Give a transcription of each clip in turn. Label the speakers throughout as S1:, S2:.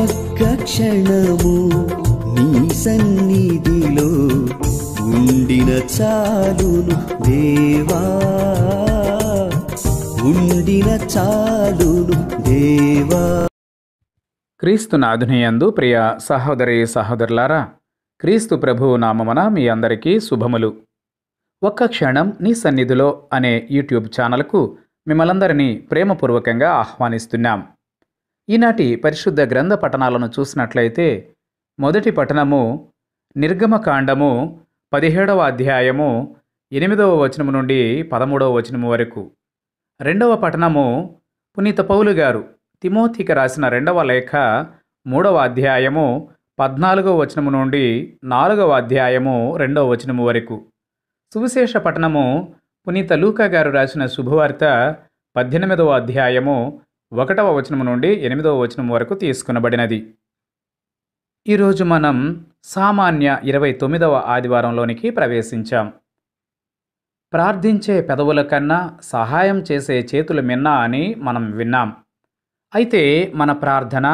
S1: ఒక్క క్షణము నీ సన్నిధిలో ఉండిన చాలును దేవా ఉండిన చాలును దేవా క్రీస్తు నాధునియందు ప్రియ సహోదరి సహోదరులారా క్రీస్తు ప్రభువు నామమున మీ అందరికీ శుభములు ఒక్క క్షణం నీ సన్నిధిలో అనే యూట్యూబ్ ఛానల్కు మిమ్మలందరినీ ప్రేమపూర్వకంగా ఆహ్వానిస్తున్నాం ఈనాటి పరిశుద్ధ గ్రంథ పఠనాలను చూసినట్లయితే మొదటి పఠనము నిర్గమకాండము పదిహేడవ అధ్యాయము ఎనిమిదవ వచనము నుండి పదమూడవ వచనము వరకు రెండవ పఠనము పునీత పౌలు గారు తిమోతికి రాసిన రెండవ లేఖ మూడవ అధ్యాయము పద్నాలుగవ వచనము నుండి నాలుగవ అధ్యాయము రెండవ వచనము వరకు సువిశేష పఠనము పునీత లూకా గారు రాసిన శుభవార్త పద్దెనిమిదవ అధ్యాయము ఒకటవ వచనం నుండి ఎనిమిదవ వచనం వరకు తీసుకునబడినది ఈరోజు మనం సామాన్య ఇరవై తొమ్మిదవ ఆదివారంలోనికి ప్రవేశించాం ప్రార్థించే పెదవుల కన్నా సహాయం చేసే చేతులు మిన్నా అని మనం విన్నాం అయితే మన ప్రార్థన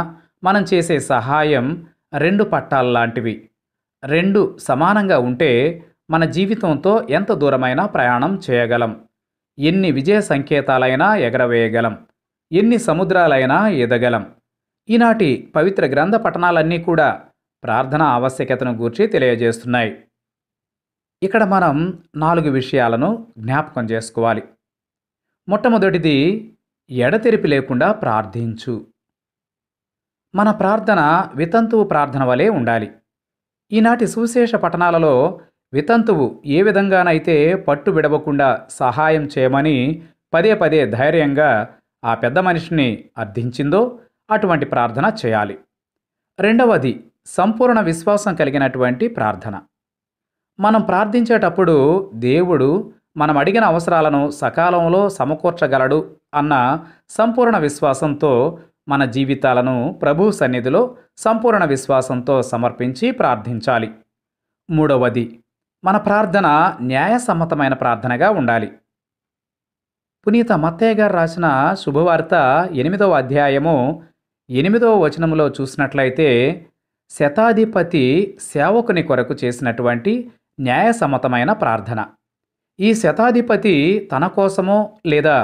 S1: మనం చేసే సహాయం రెండు పట్టాల్లాంటివి రెండు సమానంగా ఉంటే మన జీవితంతో ఎంత దూరమైనా ప్రయాణం చేయగలం ఎన్ని విజయ సంకేతాలైనా ఎగరవేయగలం ఎన్ని సముద్రాలైనా ఎదగలం ఈనాటి పవిత్ర గ్రంథ పఠనాలన్నీ కూడా ప్రార్థన ఆవశ్యకతను గూర్చి తెలియజేస్తున్నాయి ఇక్కడ మనం నాలుగు విషయాలను జ్ఞాపకం చేసుకోవాలి మొట్టమొదటిది ఎడతెరిపి లేకుండా ప్రార్థించు మన ప్రార్థన వితంతువు ప్రార్థన వలె ఉండాలి ఈనాటి సువిశేష పఠనాలలో వితంతువు ఏ విధంగానైతే పట్టు విడవకుండా సహాయం చేయమని పదే పదే ధైర్యంగా ఆ పెద్ద మనిషిని అర్థించిందో అటువంటి ప్రార్థన చేయాలి రెండవది సంపూర్ణ విశ్వాసం కలిగినటువంటి ప్రార్థన మనం ప్రార్థించేటప్పుడు దేవుడు మనం అడిగిన అవసరాలను సకాలంలో సమకూర్చగలడు అన్న సంపూర్ణ విశ్వాసంతో మన జీవితాలను ప్రభు సన్నిధిలో సంపూర్ణ విశ్వాసంతో సమర్పించి ప్రార్థించాలి మూడవది మన ప్రార్థన న్యాయసమ్మతమైన ప్రార్థనగా ఉండాలి పునీత మత్తయ్య గారు రాసిన శుభవార్త ఎనిమిదవ అధ్యాయము ఎనిమిదవ వచనంలో చూసినట్లయితే శతాధిపతి సేవకుని కొరకు చేసినటువంటి న్యాయసమ్మతమైన ప్రార్థన ఈ శతాధిపతి తన కోసమో లేదా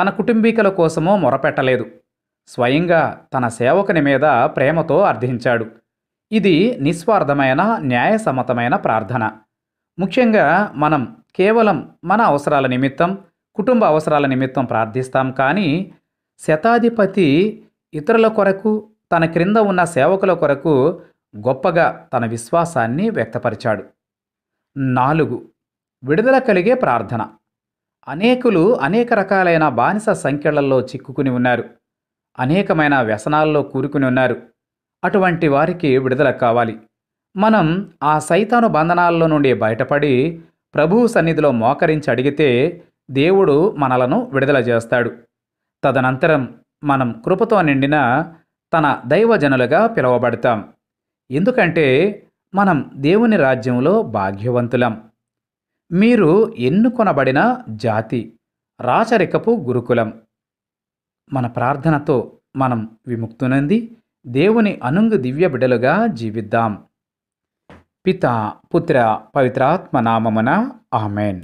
S1: తన కుటుంబీకుల కోసమో మొరపెట్టలేదు స్వయంగా తన సేవకుని మీద ప్రేమతో అర్థించాడు ఇది నిస్వార్థమైన న్యాయసమ్మతమైన ప్రార్థన ముఖ్యంగా మనం కేవలం మన అవసరాల నిమిత్తం కుటుంబ అవసరాల నిమిత్తం ప్రార్థిస్తాం కానీ శతాధిపతి ఇతరుల కొరకు తన క్రింద ఉన్న సేవకుల కొరకు గొప్పగా తన విశ్వాసాన్ని వ్యక్తపరిచాడు నాలుగు విడుదల కలిగే ప్రార్థన అనేకులు అనేక రకాలైన బానిస సంఖ్యలలో చిక్కుకుని ఉన్నారు అనేకమైన వ్యసనాల్లో కూరుకుని ఉన్నారు అటువంటి వారికి విడుదల కావాలి మనం ఆ సైతాను బంధనాల్లో నుండి బయటపడి ప్రభువు సన్నిధిలో మోకరించి అడిగితే దేవుడు మనలను విడుదల చేస్తాడు తదనంతరం మనం కృపతో నిండిన తన దైవజనులుగా పిలువబడతాం ఎందుకంటే మనం దేవుని రాజ్యంలో భాగ్యవంతులం మీరు ఎన్నుకొనబడిన జాతి రాచరికపు గురుకులం మన ప్రార్థనతో మనం విముక్తునంది దేవుని అనుంగు దివ్య బిడలుగా జీవిద్దాం పిత పుత్ర పవిత్రాత్మ నామమున ఆమెన్